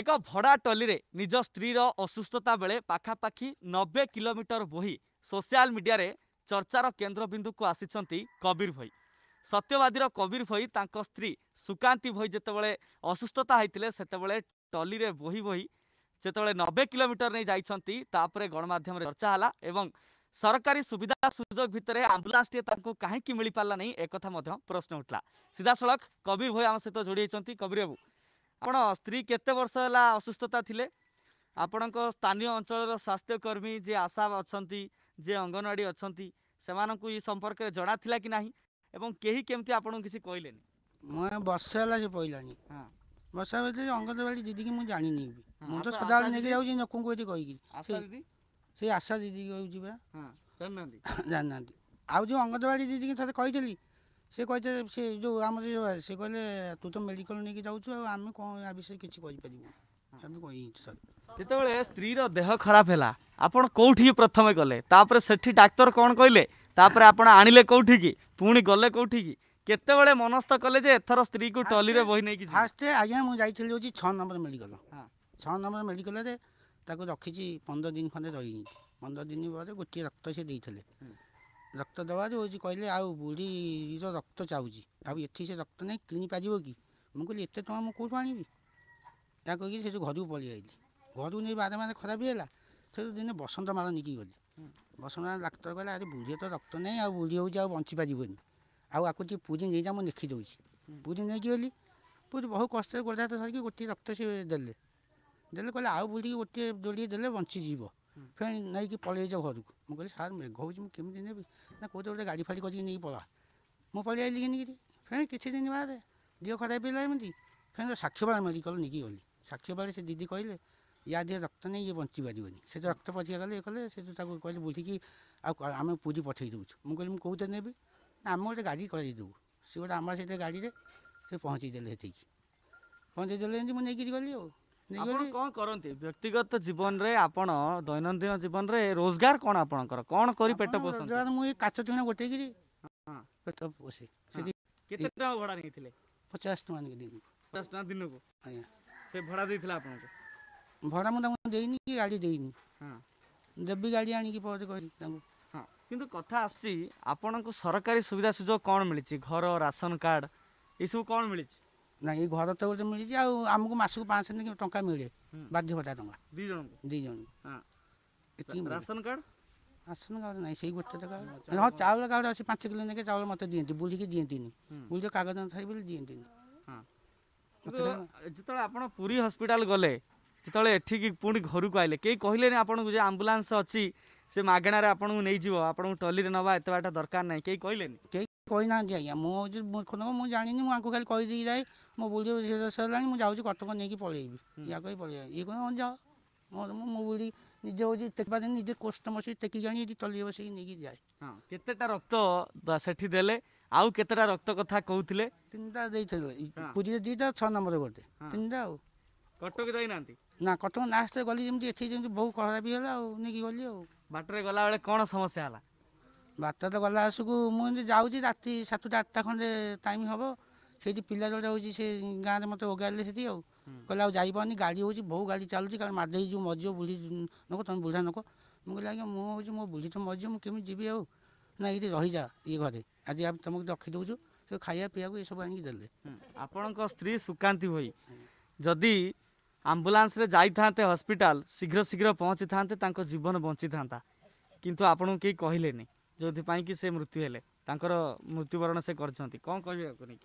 ଏକ ଭଡ଼ା ଟଲିରେ ନିଜ ସ୍ତ୍ରୀର ଅସୁସ୍ଥତା ବେଳେ ପାଖାପାଖି ନବେ କିଲୋମିଟର ବୋହି ସୋସିଆଲ ମିଡ଼ିଆରେ ଚର୍ଚ୍ଚାର କେନ୍ଦ୍ରବିନ୍ଦୁକୁ ଆସିଛନ୍ତି କବୀର ଭୋଇ ସତ୍ୟବାଦୀର କବୀର ଭୋଇ ତାଙ୍କ ସ୍ତ୍ରୀ ସୁକାନ୍ତି ଭୋଇ ଯେତେବେଳେ ଅସୁସ୍ଥତା ହୋଇଥିଲେ ସେତେବେଳେ ଟଲିରେ ବୋହି ବୋହି ଯେତେବେଳେ ନବେ କିଲୋମିଟର ନେଇ ଯାଇଛନ୍ତି ତାପରେ ଗଣମାଧ୍ୟମରେ ଚର୍ଚ୍ଚା ହେଲା ଏବଂ ସରକାରୀ ସୁବିଧା ସୁଯୋଗ ଭିତରେ ଆମ୍ବୁଲାନ୍ସଟିଏ ତାଙ୍କୁ କାହିଁକି ମିଳିପାରିଲା ନାହିଁ ଏକଥା ମଧ୍ୟ ପ୍ରଶ୍ନ ଉଠିଲା ସିଧାସଳଖ କବୀର ଭୋଇ ଆମ ସହିତ ଯୋଡ଼ି ହୋଇଛନ୍ତି କବୀର ବାବୁ ଆପଣ ସ୍ତ୍ରୀ କେତେ ବର୍ଷ ହେଲା ଅସୁସ୍ଥତା ଥିଲେ ଆପଣଙ୍କ ସ୍ଥାନୀୟ ଅଞ୍ଚଳର ସ୍ୱାସ୍ଥ୍ୟକର୍ମୀ ଯିଏ ଆଶା ଅଛନ୍ତି ଯିଏ ଅଙ୍ଗନବାଡ଼ି ଅଛନ୍ତି ସେମାନଙ୍କୁ ଏ ସମ୍ପର୍କରେ ଜଣାଥିଲା କି ନାହିଁ ଏବଂ କେହି କେମିତି ଆପଣଙ୍କୁ କିଛି କହିଲେନି ମୁଁ ବର୍ଷେ ହେଲା ସେ ପଇଲାଣି ବର୍ଷା ଭିତରେ ଅଙ୍ଗନବାଡ଼ି ଦିଦିକି ମୁଁ ଜାଣିନି ବି ମୁଁ ତ ସଦାବେଳେ ନେଇକି ଯାଉଛି ନକୁଙ୍କୁ ଏଠି କହିକି ସେ ଆଶା ଦିଦିକି ହଉଛି ବା ଜାଣିନାହାନ୍ତି ଆଉ ଯେଉଁ ଅଙ୍ଗନବାଡ଼ି ଦିଦିକି ଥରେ କହିଥିଲି ସେ କହିଲେ ସେ ଯେଉଁ ଆମର ସେ କହିଲେ ତୁ ତ ମେଡ଼ିକାଲ ନେଇକି ଯାଉଛୁ ଆଉ ଆମେ କ'ଣ ଏହା ବିଷୟରେ କିଛି କହିପାରିବୁ ଆମେ କହିଛୁ ସାର୍ ଯେତେବେଳେ ସ୍ତ୍ରୀର ଦେହ ଖରାପ ହେଲା ଆପଣ କେଉଁଠିକି ପ୍ରଥମେ ଗଲେ ତାପରେ ସେଠି ଡାକ୍ତର କ'ଣ କହିଲେ ତାପରେ ଆପଣ ଆଣିଲେ କେଉଁଠିକି ପୁଣି ଗଲେ କେଉଁଠିକି କେତେବେଳେ ମନସ୍ଥ କଲେ ଯେ ଏଥର ସ୍ତ୍ରୀକୁ ଟଲିରେ ବହି ନେଇକି ଫାଷ୍ଟ ଆଜ୍ଞା ମୁଁ ଯାଇଥିଲି ହେଉଛି ଛଅ ନମ୍ବର ମେଡ଼ିକାଲ ଛଅ ନମ୍ବର ମେଡ଼ିକାଲରେ ତାକୁ ରଖିଛି ପନ୍ଦର ଦିନ ଖଣ୍ଡେ ରହିଯାଇଛି ପନ୍ଦର ଦିନ ପରେ ଗୋଟିଏ ରକ୍ତ ସେ ଦେଇଥିଲେ ରକ୍ତ ଦେବା ହେଉଛି କହିଲେ ଆଉ ବୁଢ଼ୀର ରକ୍ତ ଚାହୁଛି ଆଉ ଏଠି ସେ ରକ୍ତ ନାହିଁ କିଣିପାରିବ କି ମୁଁ କହିଲି ଏତେ ଟଙ୍କା ମୁଁ କେଉଁଠୁ ଆଣିବି ଏହା କହିକି ସେଠୁ ଘରକୁ ପଳେଇ ଆଇଲି ଘରକୁ ନେଇ ବାର ବାର ଖରାପ ହେଲା ସେଠୁ ଦିନେ ବସନ୍ତ ମାଳ ନେଇକି ଗଲି ବସନ୍ତ ମାଳ ଡାକ୍ତର କହିଲା ଆରେ ବୁଢ଼ୀର ତ ରକ୍ତ ନାହିଁ ଆଉ ବୁଢ଼ୀ ହେଉଛି ଆଉ ବଞ୍ଚିପାରିବନି ଆଉ ଆକୁ ଟିକେ ପୁରୀ ନେଇଯା ମୁଁ ଲେଖି ଦେଉଛି ପୁରୀ ନେଇକି ଗଲି ପୁରୀ ବହୁ କଷ୍ଟରେ ଗୋଡ଼ହାତ ଧରିକି ଗୋଟିଏ ରକ୍ତ ସେ ଦେଲେ ଦେଲେ କହିଲେ ଆଉ ବୁଢ଼ୀକି ଗୋଟିଏ ଯୋଡ଼ିଏ ଦେଲେ ବଞ୍ଚିଯିବ ଫେଣି ନେଇକି ପଳେଇଛ ଘରକୁ ମୁଁ କହିଲି ସାର୍ ମେଘ ହେଉଛି ମୁଁ କେମିତି ନେବି ନା କେଉଁଠି ଗୋଟେ ଗାଡ଼ି ଫାଡ଼ି କରିକି ନେଇକି ପଳା ମୁଁ ପଳେଇ ଆଇଲି କିଣିକିରି ଫେଣି କିଛି ଦିନ ବାଦେ ଦେହ ଖରାପ ହେଲା ଏମିତି ଫେଣି ସାକ୍ଷୀବାଳା ମେଡ଼ିକାଲ ନେଇକି ଗଲି ସାକ୍ଷୀବାଳରେ ସେ ଦିଦି କହିଲେ ୟା ଦେହ ରକ୍ତ ନେଇ ଇଏ ବଞ୍ଚିପାରିବନି ସେ ତ ରକ୍ତ ପରୀକ୍ଷା କଲେ ଇଏ କଲେ ସେଠୁ ତାକୁ କହିଲେ ବୁଝିକି ଆଉ ଆମେ ପୁରୀ ପଠେଇ ଦେଉଛୁ ମୁଁ କହିଲି ମୁଁ କେଉଁଥିରେ ନେବି ନା ଆମେ ଗୋଟେ ଗାଡ଼ି କରିଦେବୁ ସେ ଗୋଟେ ଆମର ସେଇଟା ଗାଡ଼ିରେ ସେ ପହଞ୍ଚେଇ ଦେଲେ ସେଠିକି ପହଞ୍ଚେଇ ଦେଲେ ଏମିତି ମୁଁ ନେଇକିରି ଗଲି ଆଉ ଆପଣ କଣ କରନ୍ତି ବ୍ୟକ୍ତିଗତ ଜୀବନରେ ଆପଣ ଦୈନନ୍ଦିନ ଜୀବନରେ ରୋଜଗାର କଣ ଆପଣଙ୍କର କଣ କରି ପେଟ ପୋଷନ୍ତି ମୁଁ ଏଇ କାଚ ଚିଣ ଗୋଟେଇକିରି ପେଟ ପୋଷେ ସେଠି କେତେ ଟଙ୍କା ଭଡ଼ା ନେଇଥିଲେ ପଚାଶ ଟଙ୍କା ନେଇକି ଦିନକୁ ପଚାଶ ଟଙ୍କା ଦିନକୁ ଆଜ୍ଞା ସେ ଭଡ଼ା ଦେଇଥିଲା ଆପଣଙ୍କୁ ଭଡ଼ା ମୁଁ ତାଙ୍କୁ ଦେଇନି କି ଗାଡ଼ି ଦେଇନି ଦେବି ଗାଡ଼ି ଆଣିକି ପହଞ୍ଚି କହିଲି ତାଙ୍କୁ କିନ୍ତୁ କଥା ଆସୁଛି ଆପଣଙ୍କୁ ସରକାରୀ ସୁବିଧା ସୁଯୋଗ କ'ଣ ମିଳିଛି ଘର ରାସନ କାର୍ଡ଼ ଏସବୁ କ'ଣ ମିଳିଛି ନାଇଁ ଏଇ ଘର ତ ଗୋଟେ ମିଳିଛି ଆଉ ଆମକୁ ମାସକୁ ପାଞ୍ଚଶହ ନେଇକି ଟଙ୍କା ମିଳେ ବାଧ୍ୟତା ଟଙ୍କା ଦୁଇ ଜଣ ଦୁଇ ଜଣ ଏତିକି ରାସନ କାର୍ଡ଼ ରାସନ କାର୍ଡ଼ ନାହିଁ ସେଇ ଗୋଟେ ତ କାର୍ଡ଼ ହଁ ଚାଉଳ କାର୍ଡ଼ ଅଛି ପାଞ୍ଚ କିଲୋ ନେଇକି ଚାଉଳ ମୋତେ ଦିଅନ୍ତି ବୁଲିକି ଦିଅନ୍ତିନି ବୁଲିକି କାଗଜ ନଥାଏ ବୋଲି ଦିଅନ୍ତିନି ଯେତେବେଳେ ଆପଣ ପୁରୀ ହସ୍ପିଟାଲ ଗଲେ ଯେତେବେଳେ ଏଠିକି ପୁଣି ଘରକୁ ଆସିଲେ କେହି କହିଲେନି ଆପଣଙ୍କୁ ଯେ ଆମ୍ବୁଲାନ୍ସ ଅଛି ସେ ମାଗଣାରେ ଆପଣଙ୍କୁ ନେଇଯିବ ଆପଣଙ୍କୁ ଟଲିରେ ନେବା ଏତେ ବାଟ ଦରକାର ନାହିଁ କେହି କହିଲେନି କେହି କହିନାହାନ୍ତି ଆଜ୍ଞା ମୁଁ ହେଉଛି ମୂର୍ଖ ଲୋକ ମୁଁ ଜାଣିନି ମୁଁ ଆଙ୍କୁ ଖାଲି କହିଦେଇ ଯାଏ ମୋ ବୁଢ଼ୀ ସରିଲାଣି ମୁଁ ଯାଉଛି କଟକ ନେଇକି ପଳେଇବି ଇଆ କହି ପଳେଇବି ଇଏ କ'ଣ ଯାଅ ମୋର ମୁଁ ମୋ ବୁଢ଼ୀ ନିଜେ ହେଉଛି ଟେକିପାରେ ନିଜେ କୋଷ୍ଟ ବସିକି ଟେକିକି ଆଣି ଏଠି ତଳି ବସିକି ନେଇକି ଯାଏ କେତେଟା ରକ୍ତ ସେଠି ଦେଲେ ଆଉ କେତେଟା ରକ୍ତ କଥା କହୁଥିଲେ ତିନିଟା ଦେଇଥିଲେ ପୁରୀରେ ଦୁଇଟା ଛଅ ନମ୍ବର ଗୋଟେ ତିନିଟା ଆଉ କଟକ ଯାଇନାହାନ୍ତି ନା କଟକ ଲାଷ୍ଟରେ ଗଲି ଯେମିତି ଏଠି ଯେମିତି ବହୁ ଖରାପ ହେଲା ଆଉ ନେଇକି ଗଲି ଆଉ ବାଟରେ ଗଲାବେଳେ କ'ଣ ସମସ୍ୟା ହେଲା ବାଟରେ ଗଲା ଆସକୁ ମୁଁ ଏମିତି ଯାଉଛି ରାତି ସାତଟା ଆଠଟା ଖଣ୍ଡେ ଟାଇମ୍ ହେବ ସେଇଠି ପିଲା ଯୋଉଟା ହେଉଛି ସେ ଗାଁରେ ମୋତେ ଓଗାଡ଼ିଲେ ସେଠି ଆଉ କହିଲେ ଆଉ ଯାଇପାରୁନି ଗାଡ଼ି ହେଉଛି ବହୁ ଗାଡ଼ି ଚାଲୁଛି କାରଣ ମାଡ଼ ହେଇଯିବ ମରିଯିବ ବୁଢ଼ି ନକ ତୁମେ ବୁଢ଼ା ନକ ମୁଁ କହିଲି ଆଜ୍ଞା ମୁଁ ହେଉଛି ମୋ ବୁଢ଼ି ତ ମରିଯିବ ମୁଁ କେମିତି ଯିବି ଆଉ ନା ଏଇଠି ରହିଯା ଇଏ ଘରେ ଆଜି ଆମେ ତୁମକୁ ରଖିଦେଉଛୁ ସେ ଖାଇବା ପିଇବାକୁ ଏସବୁ ଆଣିକି ଦେଲେ ଆପଣଙ୍କ ସ୍ତ୍ରୀ ସୁକାନ୍ତି ଭୋଇ ଯଦି ଆମ୍ବୁଲାନ୍ସରେ ଯାଇଥାନ୍ତେ ହସ୍ପିଟାଲ ଶୀଘ୍ର ଶୀଘ୍ର ପହଞ୍ଚିଥାନ୍ତେ ତାଙ୍କ ଜୀବନ ବଞ୍ଚିଥାନ୍ତା କିନ୍ତୁ ଆପଣଙ୍କୁ କେହି କହିଲେନି ଯେଉଁଥିପାଇଁ କି ସେ ମୃତ୍ୟୁ ହେଲେ ତାଙ୍କର ମୃତ୍ୟୁବରଣ ସେ କରିଛନ୍ତି କ'ଣ କହିବାକୁ ନେଇକି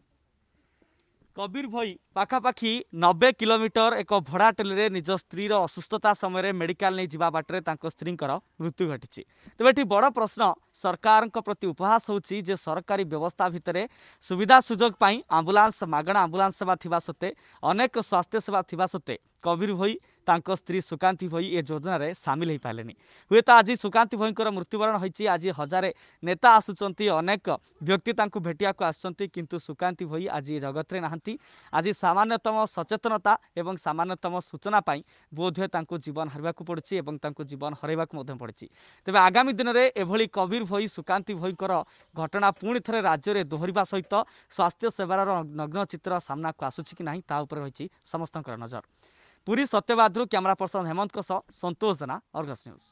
କବୀର ଭୋଇ ପାଖାପାଖି ନବେ କିଲୋମିଟର ଏକ ଭଡ଼ା ଟେଲିରେ ନିଜ ସ୍ତ୍ରୀର ଅସୁସ୍ଥତା ସମୟରେ ମେଡିକାଲ ନେଇ ଯିବା ବାଟରେ ତାଙ୍କ ସ୍ତ୍ରୀଙ୍କର ମୃତ୍ୟୁ ଘଟିଛି ତେବେ ଏଠି ବଡ଼ ପ୍ରଶ୍ନ ସରକାରଙ୍କ ପ୍ରତି ଉପହାସ ହେଉଛି ଯେ ସରକାରୀ ବ୍ୟବସ୍ଥା ଭିତରେ ସୁବିଧା ସୁଯୋଗ ପାଇଁ ଆମ୍ବୁଲାନ୍ସ ମାଗଣା ଆମ୍ବୁଲାନ୍ସ ସେବା ଥିବା ସତ୍ତ୍ୱେ ଅନେକ ସ୍ୱାସ୍ଥ୍ୟ ଥିବା ସତ୍ତ୍ୱେ କବୀର ଭୋଇ ତାଙ୍କ ସ୍ତ୍ରୀ ସୁକାନ୍ତି ଭୋଇ ଏ ଯୋଜନାରେ ସାମିଲ ହୋଇପାରିଲେନି ହୁଏତ ଆଜି ସୁକାନ୍ତି ଭୋଇଙ୍କର ମୃତ୍ୟୁବରଣ ହୋଇଛି ଆଜି ହଜାରେ ନେତା ଆସୁଛନ୍ତି ଅନେକ ବ୍ୟକ୍ତି ତାଙ୍କୁ ଭେଟିବାକୁ ଆସୁଛନ୍ତି କିନ୍ତୁ ସୁକାନ୍ତି ଭୋଇ ଆଜି ଜଗତରେ ନାହାନ୍ତି ଆଜି ସାମାନ୍ୟତମ ସଚେତନତା ଏବଂ ସାମାନ୍ୟତମ ସୂଚନା ପାଇଁ ବୋଧହୁଏ ତାଙ୍କୁ ଜୀବନ ହାରିବାକୁ ପଡ଼ୁଛି ଏବଂ ତାଙ୍କୁ ଜୀବନ ହରାଇବାକୁ ମଧ୍ୟ ପଡ଼ିଛି ତେବେ ଆଗାମୀ ଦିନରେ ଏଭଳି କବୀର ଭୋଇ ସୁକାନ୍ତି ଭୋଇଙ୍କର ଘଟଣା ପୁଣି ଥରେ ରାଜ୍ୟରେ ଦୋହରିବା ସହିତ ସ୍ୱାସ୍ଥ୍ୟ ସେବାର ନଗ୍ନ ଚିତ୍ର ସାମ୍ନାକୁ ଆସୁଛି କି ନାହିଁ ତା ଉପରେ ରହିଛି ସମସ୍ତଙ୍କର ନଜର पुरी सत्यवाद्रु क्यामेरा पर्सन हेमन्तको सह सन्तोष जना अर्गस न्युज